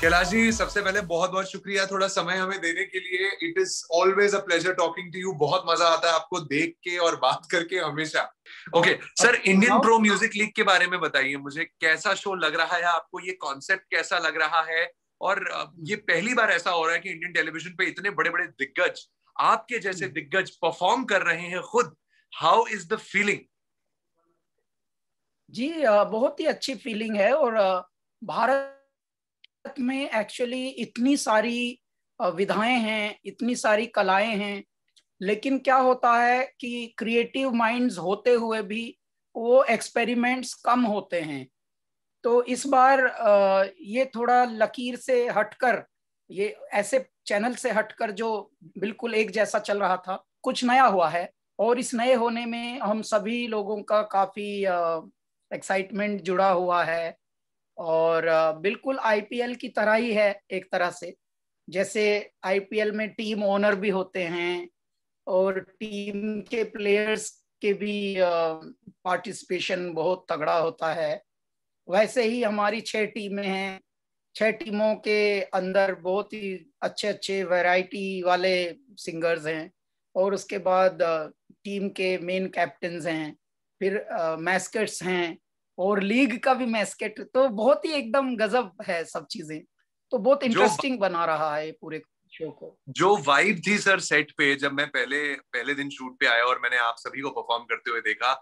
कैलाश जी सबसे पहले बहुत बहुत शुक्रिया थोड़ा समय हमें देने के लिए it is always a pleasure talking to you बहुत मजा आता है आपको देख के और बात करके हमेशा okay sir Indian pro music league के बारे में बताइए मुझे कैसा शो लग रहा है आपको ये कॉन्सेप्ट कैसा लग रहा है और ये पहली बार ऐसा हो रहा है कि इंडियन टेलीविजन पे इतने बड़े बड़े दिग्गज आपके जैसे हम्म। दिग्गज परफॉर्म कर रहे हैं खुद हाउ इज द फीलिंग जी बहुत ही अच्छी फीलिंग है और भारत भारत में एक्चुअली इतनी सारी विधाएं हैं इतनी सारी कलाएं हैं लेकिन क्या होता है कि क्रिएटिव माइंड्स होते हुए भी वो एक्सपेरिमेंट्स कम होते हैं तो इस बार ये थोड़ा लकीर से हटकर ये ऐसे चैनल से हटकर जो बिल्कुल एक जैसा चल रहा था कुछ नया हुआ है और इस नए होने में हम सभी लोगों का काफ़ी एक्साइटमेंट जुड़ा हुआ है और बिल्कुल आईपीएल की तरह ही है एक तरह से जैसे आईपीएल में टीम ओनर भी होते हैं और टीम के प्लेयर्स के भी पार्टिसिपेशन बहुत तगड़ा होता है वैसे ही हमारी छह टीमें हैं छह टीमों के अंदर बहुत ही अच्छे अच्छे वैरायटी वाले सिंगर्स हैं और उसके बाद टीम के मेन कैप्टन हैं फिर मैस्कट्स हैं और लीग का भी मैस्केट तो बहुत ही एकदम गजब है सब चीजें तो बहुत इंटरेस्टिंग बना रहा है पूरे शो को जो वाइब थी सर सेट पे जब मैं पहले पहले दिन शूट पे आया और मैंने आप सभी को परफॉर्म करते हुए देखा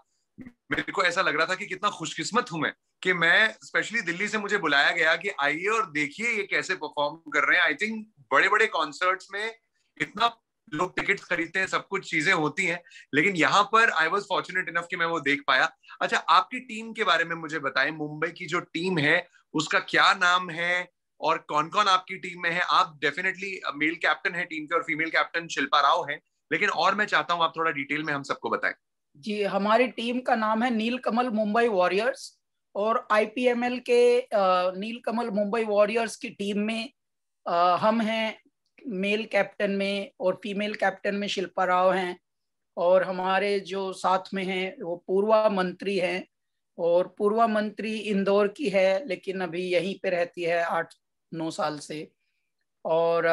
मेरे को ऐसा लग रहा था कि कितना खुशकिस्मत हूं मैं कि मैं स्पेशली दिल्ली से मुझे बुलाया गया कि आइए और देखिए ये कैसे परफॉर्म कर रहे हैं आई थिंक बड़े बड़े कॉन्सर्ट्स में इतना लोग टिकट खरीदते हैं सब कुछ चीजें होती हैं लेकिन यहाँ पर आई वॉज फॉर्चुनेट इनफ कि मैं वो देख पाया अच्छा आपकी टीम के बारे में मुझे बताएं मुंबई की जो टीम है उसका क्या नाम है और कौन कौन आपकी टीम में है आप डेफिनेटली मेल कैप्टन है टीम के और फीमेल कैप्टन शिल्पा राव है लेकिन और मैं चाहता हूँ आप थोड़ा डिटेल में हम सबको बताएं जी हमारी टीम का नाम है नील कमल मुंबई वॉरियर्स और आईपीएमएल के नील कमल मुंबई वॉरियर्स की टीम में हम हैं मेल कैप्टन में और फीमेल कैप्टन में शिल्पा राव हैं और हमारे जो साथ में हैं वो पूर्वा मंत्री हैं और पूर्वा मंत्री इंदौर की है लेकिन अभी यहीं पे रहती है आठ नौ साल से और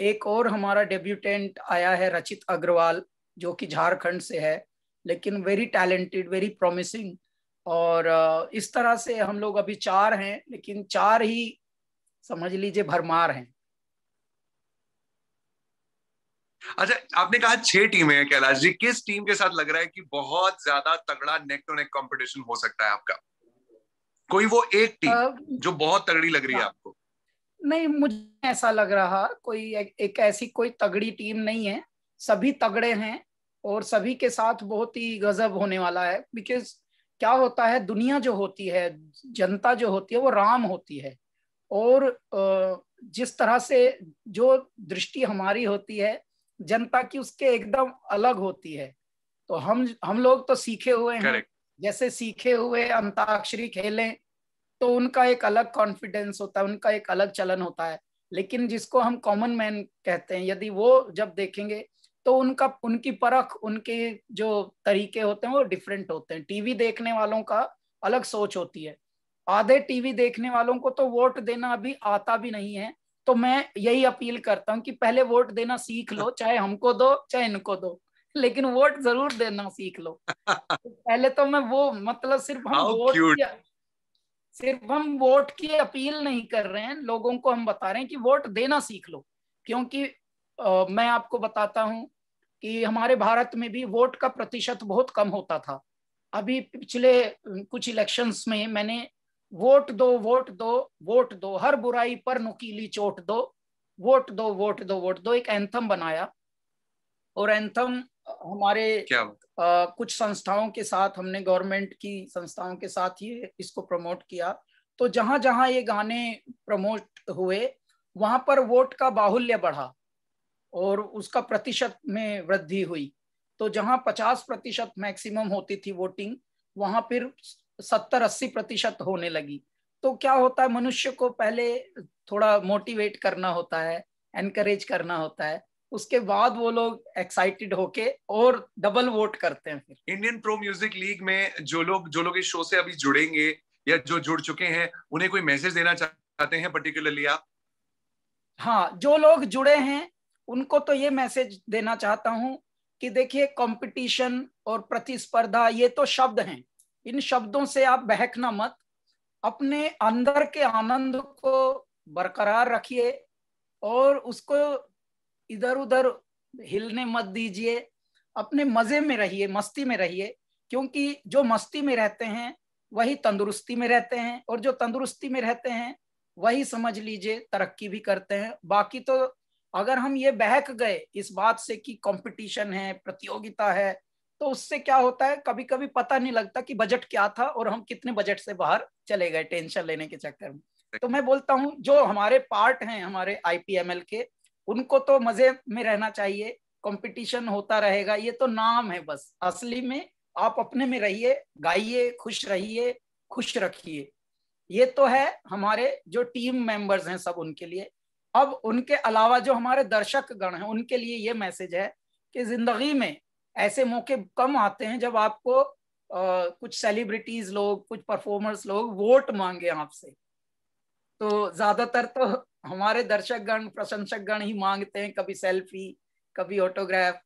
एक और हमारा डेब्यूटेंट आया है रचित अग्रवाल जो कि झारखंड से है लेकिन वेरी टैलेंटेड वेरी प्रॉमिसिंग और इस तरह से हम लोग अभी चार हैं लेकिन चार ही समझ लीजिए भरमार हैं अच्छा आपने कहा छह टीमें हैं कैलाश जी किस टीम के साथ लग रहा है कि बहुत ज्यादा तगड़ा नेक टू नेक कंपटीशन हो सकता है आपका कोई वो एक टीम आ, जो बहुत तगड़ी लग रही है हाँ। आपको नहीं मुझे ऐसा लग रहा कोई एक, एक ऐसी कोई तगड़ी टीम नहीं है सभी तगड़े हैं और सभी के साथ बहुत ही गजब होने वाला है बिकॉज क्या होता है दुनिया जो होती है जनता जो होती है वो राम होती है और जिस तरह से जो दृष्टि हमारी होती है जनता की उसके एकदम अलग होती है तो हम हम लोग तो सीखे हुए हैं जैसे सीखे हुए अंताक्षरी खेलें तो उनका एक अलग कॉन्फिडेंस होता है उनका एक अलग चलन होता है लेकिन जिसको हम कॉमन मैन कहते हैं यदि वो जब देखेंगे तो उनका उनकी परख उनके जो तरीके होते हैं वो डिफरेंट होते हैं टीवी देखने वालों का अलग सोच होती है आधे टीवी देखने वालों को तो वोट देना अभी आता भी नहीं है तो मैं यही अपील करता हूँ कि पहले वोट देना सीख लो चाहे हमको दो चाहे इनको दो लेकिन वोट जरूर देना सीख लो पहले तो मैं वो मतलब सिर्फ हम वोट सिर्फ हम वोट की अपील नहीं कर रहे हैं लोगों को हम बता रहे हैं कि वोट देना सीख लो क्योंकि आ, मैं आपको बताता हूं कि हमारे भारत में भी वोट का प्रतिशत बहुत कम होता था अभी पिछले कुछ इलेक्शंस में मैंने वोट दो वोट दो वोट दो हर बुराई पर नुकीली चोट दो वोट दो वोट दो वोट दो एक एंथम बनाया और एंथम हमारे आ, कुछ संस्थाओं के साथ हमने गवर्नमेंट की संस्थाओं के साथ ही इसको प्रमोट किया तो जहां जहां ये गाने प्रमोट हुए वहां पर वोट का बाहुल्य बढ़ा और उसका प्रतिशत में वृद्धि हुई तो जहां 50 प्रतिशत मैक्सिमम होती थी वोटिंग वहां फिर सत्तर अस्सी प्रतिशत होने लगी तो क्या होता है मनुष्य को पहले थोड़ा मोटिवेट करना होता है एनकरेज करना होता है उसके बाद वो लोग एक्साइटेड होके और डबल वोट करते हैं फिर इंडियन प्रो म्यूजिक लीग में जो लोग जो लोग इस शो से अभी जुड़ेंगे या जो जुड़ चुके हैं उन्हें कोई मैसेज देना चाहते हैं पर्टिकुलरली आप हाँ जो लोग जुड़े हैं उनको तो ये मैसेज देना चाहता हूँ कि देखिए कंपटीशन और प्रतिस्पर्धा ये तो शब्द हैं इन शब्दों से आप बहकना मत अपने अंदर के आनंद को बरकरार रखिए और उसको इधर उधर हिलने मत दीजिए अपने मजे में रहिए मस्ती में रहिए क्योंकि जो मस्ती में रहते हैं वही तंदुरुस्ती में रहते हैं और जो तंदुरुस्ती में रहते हैं वही समझ लीजिए तरक्की भी करते हैं बाकी तो अगर हम ये बहक गए इस बात से कि कंपटीशन है प्रतियोगिता है तो उससे क्या होता है कभी कभी पता नहीं लगता कि बजट क्या था और हम कितने बजट से बाहर चले गए टेंशन लेने के चक्कर में तो मैं बोलता हूँ जो हमारे पार्ट हैं हमारे आईपीएमएल के उनको तो मजे में रहना चाहिए कंपटीशन होता रहेगा ये तो नाम है बस असली में आप अपने में रहिए गाइए खुश रहिए खुश रखिए ये तो है हमारे जो टीम मेंबर्स हैं सब उनके लिए अब उनके अलावा जो हमारे दर्शक गण हैं उनके लिए ये मैसेज है कि जिंदगी में ऐसे मौके कम आते हैं जब आपको आ, कुछ सेलिब्रिटीज लोग कुछ परफॉर्मर्स लोग वोट मांगे आपसे तो ज्यादातर तो हमारे दर्शकगण प्रशंसकगण ही मांगते हैं कभी सेल्फी कभी ऑटोग्राफ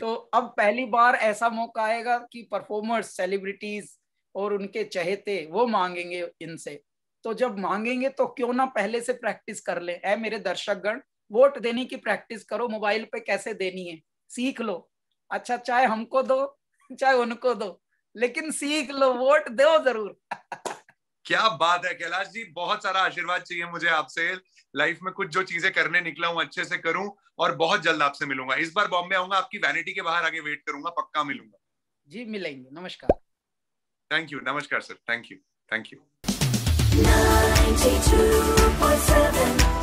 तो अब पहली बार ऐसा मौका आएगा कि परफॉर्मर्स सेलिब्रिटीज और उनके चहेते वो मांगेंगे इनसे तो जब मांगेंगे तो क्यों ना पहले से प्रैक्टिस कर ले ऐ मेरे दर्शकगण वोट देने की प्रैक्टिस करो मोबाइल पे कैसे देनी है सीख लो अच्छा चाहे हमको दो चाहे उनको दो लेकिन सीख लो वोट दो जरूर क्या बात है कैलाश जी बहुत सारा आशीर्वाद चाहिए मुझे आपसे लाइफ में कुछ जो चीजें करने निकला हूँ अच्छे से करूँ और बहुत जल्द आपसे मिलूंगा इस बार बॉम्बे आऊंगा आपकी वैनिटी के बाहर आगे वेट करूंगा पक्का मिलूंगा जी मिलेंगे नमस्कार थैंक यू नमस्कार sir thank you thank you